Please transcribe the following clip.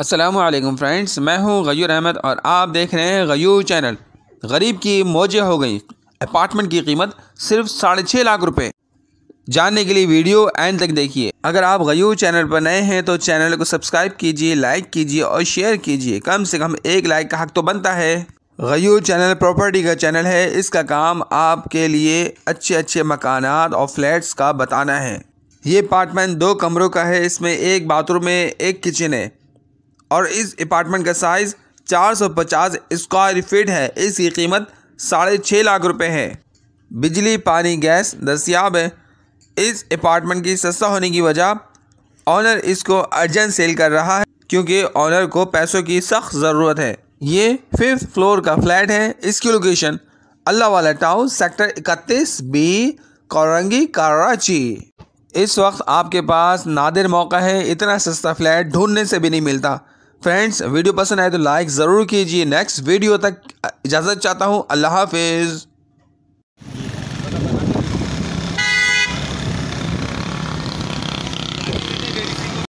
Aslam friends मैं हूं गयूर अहमद और आप देख रहे हैं गयूर चैनल गरीब की मौजें हो गई अपार्टमेंट की कीमत सिर्फ साढ़े छः लाख रुपए जानने के लिए वीडियो एंड तक देखिए अगर आप गयूर चैनल पर नए हैं तो चैनल को सब्सक्राइब कीजिए लाइक कीजिए और शेयर कीजिए कम से कम एक लाइक का हक तो बनता है गयूर चैनल प्रॉपर्टी का चैनल है इसका काम आपके लिए अच्छे अच्छे मकान और फ्लैट्स का बताना है ये अपार्टमेंट दो कमरों का है इसमें एक बाथरूम है एक किचन है और इस अपार्टमेंट का साइज़ 450 स्क्वायर फीट है इसकी कीमत साढ़े छः लाख रुपए है बिजली पानी गैस दस्याब है इस अपार्टमेंट की सस्ता होने की वजह ऑनर इसको अर्जेंट सेल कर रहा है क्योंकि ऑनर को पैसों की सख्त ज़रूरत है ये फिफ्थ फ्लोर का फ्लैट है इसकी location Allah Wala town sector इकतीस बी कोरंगी कराची इस वक्त आपके पास नादिर मौका है इतना सस्ता फ्लैट ढूंढने से भी नहीं मिलता फ्रेंड्स वीडियो पसंद आए तो लाइक ज़रूर कीजिए नेक्स्ट वीडियो तक इजाज़त चाहता हूँ अल्लाह हाफिज़